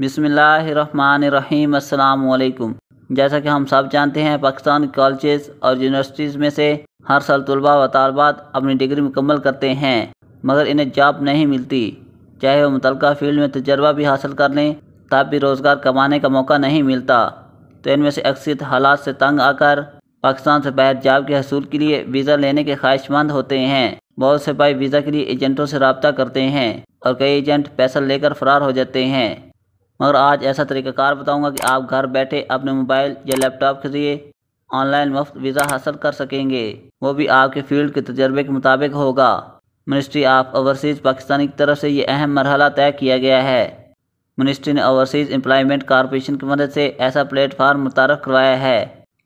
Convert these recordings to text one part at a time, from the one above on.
बिसमीम् अल्लाम जैसा कि हम सब जानते हैं पाकिस्तान कॉलेजेस और यूनिवर्सिटीज़ में से हर साल तलबा व तलबात अपनी डिग्री मुकम्मल करते हैं मगर इन्हें जॉब नहीं मिलती चाहे वो मुतलका फील्ड में तजर्बा भी हासिल कर लें तब भी रोज़गार कमाने का मौका नहीं मिलता तो इनमें से अक्सर हालात से तंग आकर पाकिस्तान से बाहर जॉब के हसूल के लिए वीज़ा लेने के ख्वाहिशमंद होते हैं बहुत से भाई वीज़ा के लिए एजेंटों से रबता करते हैं और कई एजेंट पैसा लेकर फरार हो जाते हैं मगर आज ऐसा तरीक़ाकार बताऊंगा कि आप घर बैठे अपने मोबाइल या लैपटॉप के ज़रिए ऑनलाइन मुफ्त वीज़ा हासिल कर सकेंगे वो भी आपके फील्ड के तजर्बे के मुताबिक होगा मिनिस्ट्री ऑफ ओवरसीज़ पाकिस्तानी की तरफ से ये अहम मरहला तय किया गया है मिनिस्ट्री ने ओवरसीज़ एम्प्लॉयमेंट कॉरपोरेशन की मदद से ऐसा प्लेटफार्म मुतारफ़ करवाया है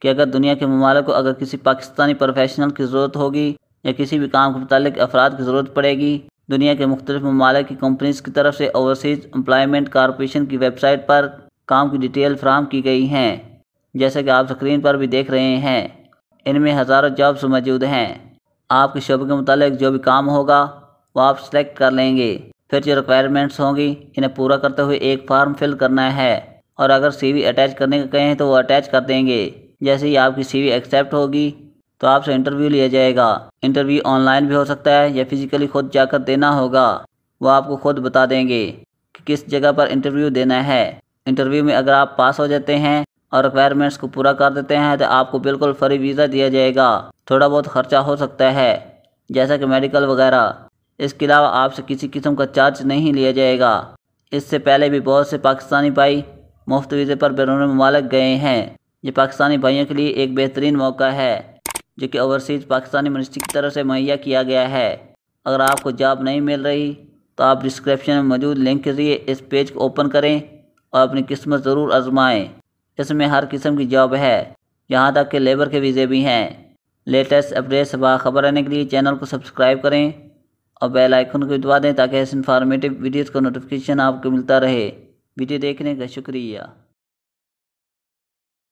कि अगर दुनिया के ममालक को अगर किसी पाकिस्तानी प्रोफेशनल की ज़रूरत होगी या किसी भी काम के मतलब अफराद की ज़रूरत पड़ेगी दुनिया के मुख्तलिफ ममालिक की कंपनीज़ की तरफ से ओवरसीज़ एम्प्लॉयमेंट कॉरपोरेशन की वेबसाइट पर काम की डिटेल फ्राहम की गई हैं जैसे कि आप स्क्रीन पर भी देख रहे हैं इनमें हज़ारों जॉब्स मौजूद हैं आपके शोबे के मुतालिक जो भी काम होगा वो आप सेलेक्ट कर लेंगे फिर जो रिक्वायरमेंट्स होंगी इन्हें पूरा करते हुए एक फार्म फिल करना है और अगर सीवी अटैच करने का कहें तो वो अटैच कर देंगे जैसे ही आपकी सीवी एक्सेप्ट होगी तो आपसे इंटरव्यू लिया जाएगा इंटरव्यू ऑनलाइन भी हो सकता है या फिज़िकली खुद जाकर देना होगा वो आपको खुद बता देंगे कि किस जगह पर इंटरव्यू देना है इंटरव्यू में अगर आप पास हो जाते हैं और रिक्वायरमेंट्स को पूरा कर देते हैं तो आपको बिल्कुल फ्री वीज़ा दिया जाएगा थोड़ा बहुत खर्चा हो सकता है जैसा कि मेडिकल वगैरह इसके अलावा आपसे किसी किस्म का चार्ज नहीं लिया जाएगा इससे पहले भी बहुत से पाकिस्तानी भाई मुफ्त वीज़े पर बैरून ममालक गए हैं ये पाकिस्तानी भाइयों के लिए एक बेहतरीन मौका है जो कि ओवरसीज़ पाकिस्तानी मिनिस्ट्री की तरफ से मुहैया किया गया है अगर आपको जॉब नहीं मिल रही तो आप डिस्क्रिप्शन में मौजूद लिंक के जरिए इस पेज को ओपन करें और अपनी किस्मत ज़रूर आजमाएँ इसमें हर किस्म की जॉब है यहाँ तक कि लेबर के वीज़े भी हैं लेटेस्ट अपडेट्स से बाखबर रहने के लिए चैनल को सब्सक्राइब करें और बेल आइकन को दबा दें ताकि इस इन्फॉर्मेटिव वीडियोज़ का नोटिफिकेशन आपको मिलता रहे वीडियो देखने का शुक्रिया